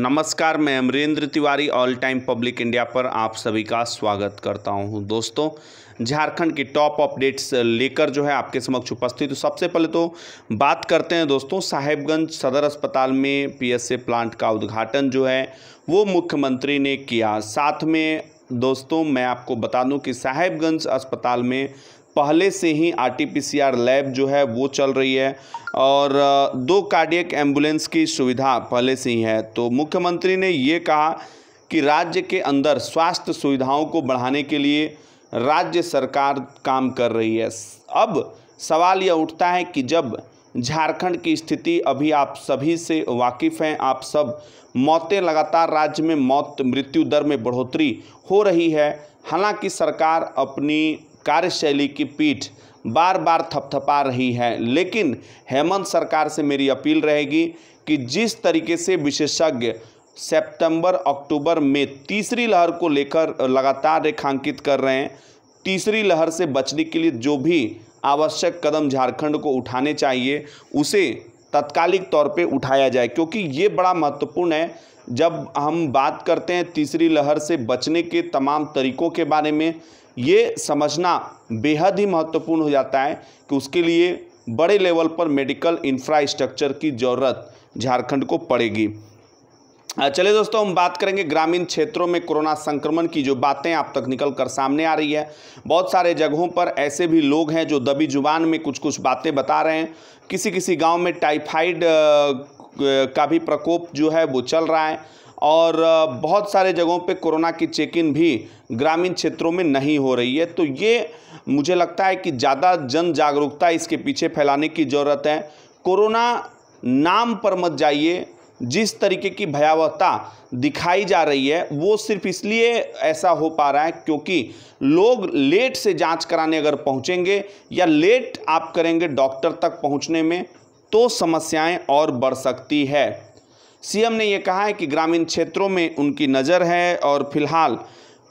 नमस्कार मैं Amrendra Tiwari all time public India पर आप सभी का स्वागत करता हूं दोस्तों झारखंड की टॉप अपडेट्स लेकर जो है आपके समक्ष उपस्थित तो सबसे पहले तो बात करते हैं दोस्तों साहेबगंज सदर अस्पताल में पीएसए प्लांट का उद्घाटन जो है वो मुख्यमंत्री ने किया साथ में दोस्तों मैं आपको बता दूं कि साहेबगंज अस्पताल में पहले से ही आरटीपीसीआर लैब जो है वो चल रही है और दो कार्डियक एम्बुलेंस की सुविधा पहले से ही है तो मुख्यमंत्री ने ये कहा कि राज्य के अंदर स्वास्थ्य सुविधाओं को बढ़ाने के लिए राज्य सरकार काम कर रही है अब सवाल यह उठता है कि जब झारखंड की स्थिति अभी आप सभी से वाकिफ़ हैं आप सब मौतें लगातार राज्य में मौत मृत्यु दर में बढ़ोतरी हो रही है हालांकि सरकार अपनी कार्यशैली की पीठ बार बार थपथपा रही है लेकिन हेमंत सरकार से मेरी अपील रहेगी कि जिस तरीके से विशेषज्ञ सितंबर अक्टूबर में तीसरी लहर को लेकर लगातार रेखांकित कर रहे हैं तीसरी लहर से बचने के लिए जो भी आवश्यक कदम झारखंड को उठाने चाहिए उसे तत्कालिक तौर पे उठाया जाए क्योंकि ये बड़ा महत्वपूर्ण है जब हम बात करते हैं तीसरी लहर से बचने के तमाम तरीकों के बारे में ये समझना बेहद ही महत्वपूर्ण हो जाता है कि उसके लिए बड़े लेवल पर मेडिकल इंफ्रास्ट्रक्चर की ज़रूरत झारखंड को पड़ेगी चलिए दोस्तों हम बात करेंगे ग्रामीण क्षेत्रों में कोरोना संक्रमण की जो बातें आप तक निकल कर सामने आ रही है बहुत सारे जगहों पर ऐसे भी लोग हैं जो दबी जुबान में कुछ कुछ बातें बता रहे हैं किसी किसी गांव में टाइफाइड का भी प्रकोप जो है वो चल रहा है और बहुत सारे जगहों पे कोरोना की चेक इन भी ग्रामीण क्षेत्रों में नहीं हो रही है तो ये मुझे लगता है कि ज़्यादा जन जागरूकता इसके पीछे फैलाने की ज़रूरत है कोरोना नाम पर मत जाइए जिस तरीके की भयावहता दिखाई जा रही है वो सिर्फ इसलिए ऐसा हो पा रहा है क्योंकि लोग लेट से जांच कराने अगर पहुंचेंगे या लेट आप करेंगे डॉक्टर तक पहुंचने में तो समस्याएं और बढ़ सकती है सीएम ने यह कहा है कि ग्रामीण क्षेत्रों में उनकी नज़र है और फिलहाल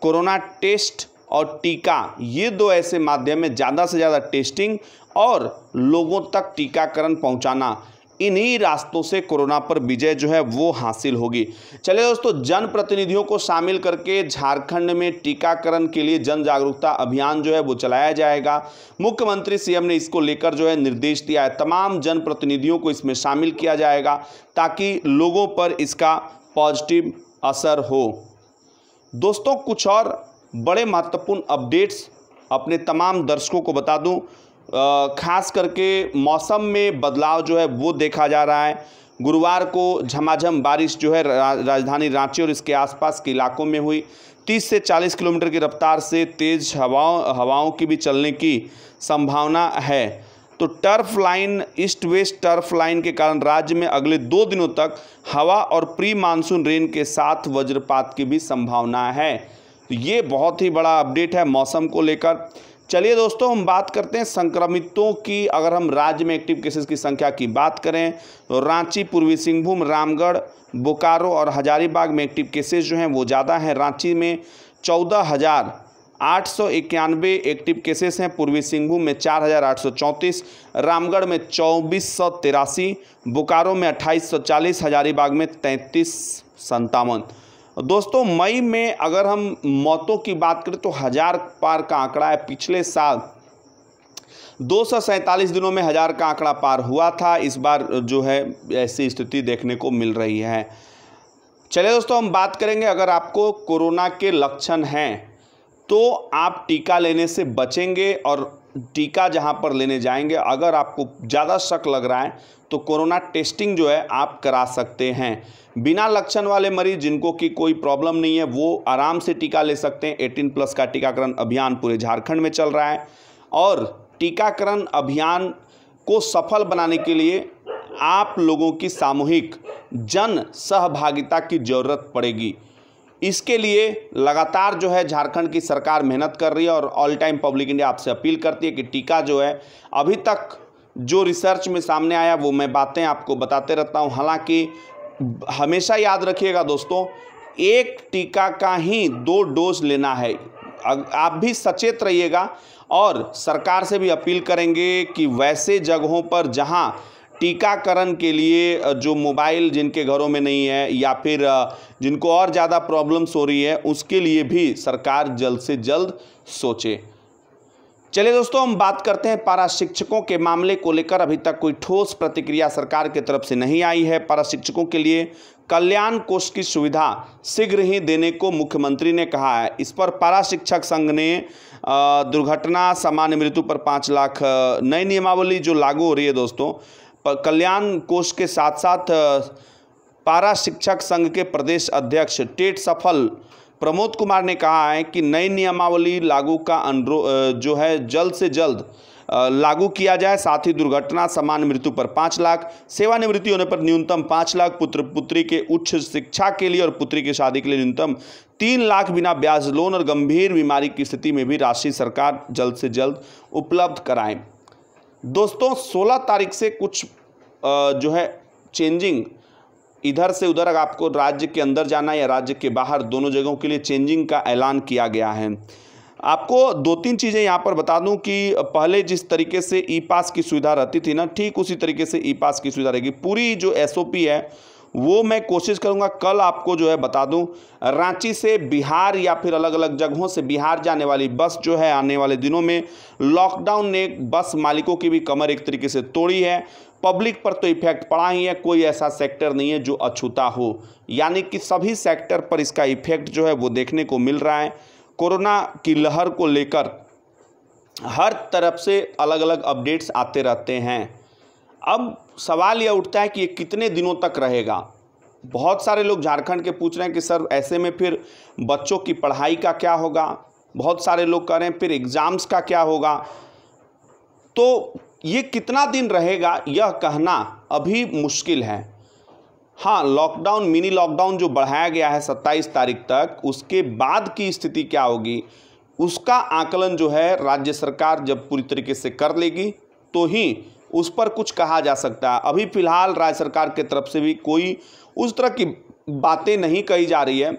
कोरोना टेस्ट और टीका ये दो ऐसे माध्यम है ज़्यादा से ज़्यादा टेस्टिंग और लोगों तक टीकाकरण पहुंचाना इन्हीं रास्तों से कोरोना पर विजय जो है वो हासिल होगी चलिए दोस्तों जनप्रतिनिधियों को शामिल करके झारखंड में टीकाकरण के लिए जन जागरूकता अभियान जो है वो चलाया जाएगा मुख्यमंत्री सीएम ने इसको लेकर जो है निर्देश दिया है तमाम जनप्रतिनिधियों को इसमें शामिल किया जाएगा ताकि लोगों पर इसका पॉजिटिव असर हो दोस्तों कुछ और बड़े महत्वपूर्ण अपडेट्स अपने तमाम दर्शकों को बता दूँ ख़ास करके मौसम में बदलाव जो है वो देखा जा रहा है गुरुवार को झमाझम बारिश जो है राजधानी रांची और इसके आसपास के इलाकों में हुई 30 से 40 किलोमीटर की रफ्तार से तेज़ हवाओं हवाओं की भी चलने की संभावना है तो trough line east west trough line के कारण राज्य में अगले दो दिनों तक हवा और प्री मानसून रेन के साथ वज्रपात की भी संभावना है तो ये बहुत ही बड़ा अपडेट है मौसम को लेकर चलिए दोस्तों हम बात करते हैं संक्रमितों की अगर हम राज्य में एक्टिव केसेस की संख्या की बात करें तो रांची पूर्वी सिंहभूम रामगढ़ बोकारो और हजारीबाग में एक्टिव केसेस जो हैं वो ज़्यादा हैं रांची में चौदह हज़ार आठ सौ इक्यानवे एक्टिव केसेस हैं पूर्वी सिंहभूम में चार हज़ार आठ सौ चौंतीस रामगढ़ में चौबीस सौ तिरासी बोकारो में अट्ठाईस सौ चालीस हजारीबाग में तैंतीस संतावन दोस्तों मई में अगर हम मौतों की बात करें तो हज़ार पार का आंकड़ा है पिछले साल दो दिनों में हज़ार का आंकड़ा पार हुआ था इस बार जो है ऐसी स्थिति देखने को मिल रही है चलिए दोस्तों हम बात करेंगे अगर आपको कोरोना के लक्षण हैं तो आप टीका लेने से बचेंगे और टीका जहाँ पर लेने जाएंगे अगर आपको ज़्यादा शक लग रहा है तो कोरोना टेस्टिंग जो है आप करा सकते हैं बिना लक्षण वाले मरीज जिनको की कोई प्रॉब्लम नहीं है वो आराम से टीका ले सकते हैं 18 प्लस का टीकाकरण अभियान पूरे झारखंड में चल रहा है और टीकाकरण अभियान को सफल बनाने के लिए आप लोगों की सामूहिक जन सहभागिता की जरूरत पड़ेगी इसके लिए लगातार जो है झारखंड की सरकार मेहनत कर रही है और ऑल टाइम पब्लिक इंडिया आपसे अपील करती है कि टीका जो है अभी तक जो रिसर्च में सामने आया वो मैं बातें आपको बताते रहता हूँ हालांकि हमेशा याद रखिएगा दोस्तों एक टीका का ही दो डोज लेना है आप भी सचेत रहिएगा और सरकार से भी अपील करेंगे कि वैसे जगहों पर जहाँ टीकाकरण के लिए जो मोबाइल जिनके घरों में नहीं है या फिर जिनको और ज़्यादा प्रॉब्लम्स हो रही है उसके लिए भी सरकार जल्द से जल्द सोचे चलिए दोस्तों हम बात करते हैं पारा शिक्षकों के मामले को लेकर अभी तक कोई ठोस प्रतिक्रिया सरकार की तरफ से नहीं आई है पारा शिक्षकों के लिए कल्याण कोष की सुविधा शीघ्र ही देने को मुख्यमंत्री ने कहा है इस पर पारा शिक्षक संघ ने दुर्घटना सामान्य मृत्यु पर पाँच लाख नई नियमावली जो लागू हो रही है दोस्तों कल्याण कोष के साथ साथ पारा शिक्षक संघ के प्रदेश अध्यक्ष टेट सफल प्रमोद कुमार ने कहा है कि नई नियमावली लागू का अनुरो जो है जल्द से जल्द लागू किया जाए साथ ही दुर्घटना समान मृत्यु पर पाँच लाख सेवानिवृत्ति होने पर न्यूनतम पाँच लाख पुत्र पुत्री के उच्च शिक्षा के लिए और पुत्री की शादी के लिए न्यूनतम तीन लाख बिना ब्याज लोन और गंभीर बीमारी की स्थिति में भी राशि सरकार जल्द से जल्द उपलब्ध कराएं दोस्तों 16 तारीख से कुछ जो है चेंजिंग इधर से उधर आपको राज्य के अंदर जाना या राज्य के बाहर दोनों जगहों के लिए चेंजिंग का ऐलान किया गया है आपको दो तीन चीज़ें यहाँ पर बता दूं कि पहले जिस तरीके से ई पास की सुविधा रहती थी ना ठीक उसी तरीके से ई पास की सुविधा रहेगी पूरी जो एसओपी है वो मैं कोशिश करूँगा कल आपको जो है बता दूँ रांची से बिहार या फिर अलग अलग जगहों से बिहार जाने वाली बस जो है आने वाले दिनों में लॉकडाउन ने बस मालिकों की भी कमर एक तरीके से तोड़ी है पब्लिक पर तो इफेक्ट पड़ा ही है कोई ऐसा सेक्टर नहीं है जो अछूता हो यानी कि सभी सेक्टर पर इसका इफेक्ट जो है वो देखने को मिल रहा है कोरोना की लहर को लेकर हर तरफ से अलग अलग अपडेट्स आते रहते हैं अब सवाल यह उठता है कि ये कितने दिनों तक रहेगा बहुत सारे लोग झारखंड के पूछ रहे हैं कि सर ऐसे में फिर बच्चों की पढ़ाई का क्या होगा बहुत सारे लोग कह रहे हैं फिर एग्ज़ाम्स का क्या होगा तो ये कितना दिन रहेगा यह कहना अभी मुश्किल है हाँ लॉकडाउन मिनी लॉकडाउन जो बढ़ाया गया है 27 तारीख तक उसके बाद की स्थिति क्या होगी उसका आकलन जो है राज्य सरकार जब पूरी तरीके से कर लेगी तो ही उस पर कुछ कहा जा सकता है अभी फिलहाल राज्य सरकार के तरफ से भी कोई उस तरह की बातें नहीं कही जा रही है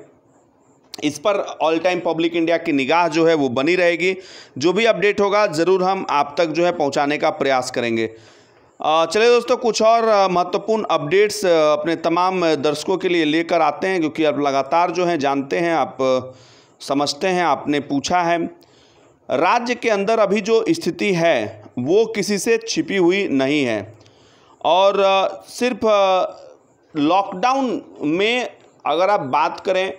इस पर ऑल टाइम पब्लिक इंडिया की निगाह जो है वो बनी रहेगी जो भी अपडेट होगा ज़रूर हम आप तक जो है पहुंचाने का प्रयास करेंगे चलिए दोस्तों कुछ और महत्वपूर्ण अपडेट्स अपने तमाम दर्शकों के लिए लेकर आते हैं क्योंकि आप लगातार जो है जानते हैं आप समझते हैं आपने पूछा है राज्य के अंदर अभी जो स्थिति है वो किसी से छिपी हुई नहीं है और सिर्फ लॉकडाउन में अगर आप बात करें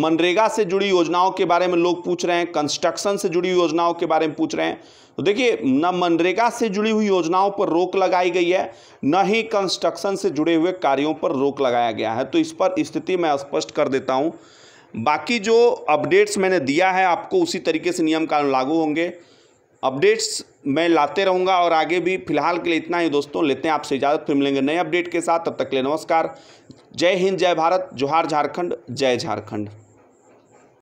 मनरेगा से जुड़ी योजनाओं के बारे में लोग पूछ रहे हैं कंस्ट्रक्शन से जुड़ी योजनाओं के बारे में पूछ रहे हैं तो देखिए न मनरेगा से जुड़ी हुई योजनाओं पर रोक लगाई गई है न ही कंस्ट्रक्शन से जुड़े हुए कार्यों पर रोक लगाया गया है तो इस पर स्थिति मैं स्पष्ट कर देता हूँ बाकी जो अपडेट्स मैंने दिया है आपको उसी तरीके से नियम कानून लागू होंगे अपडेट्स मैं लाते रहूँगा और आगे भी फिलहाल के लिए इतना ही दोस्तों लेते हैं आपसे इजाज़त फिर मिलेंगे नए अपडेट के साथ तब तक के लिए नमस्कार जय हिंद जय भारत जोहार झारखंड जय झारखंड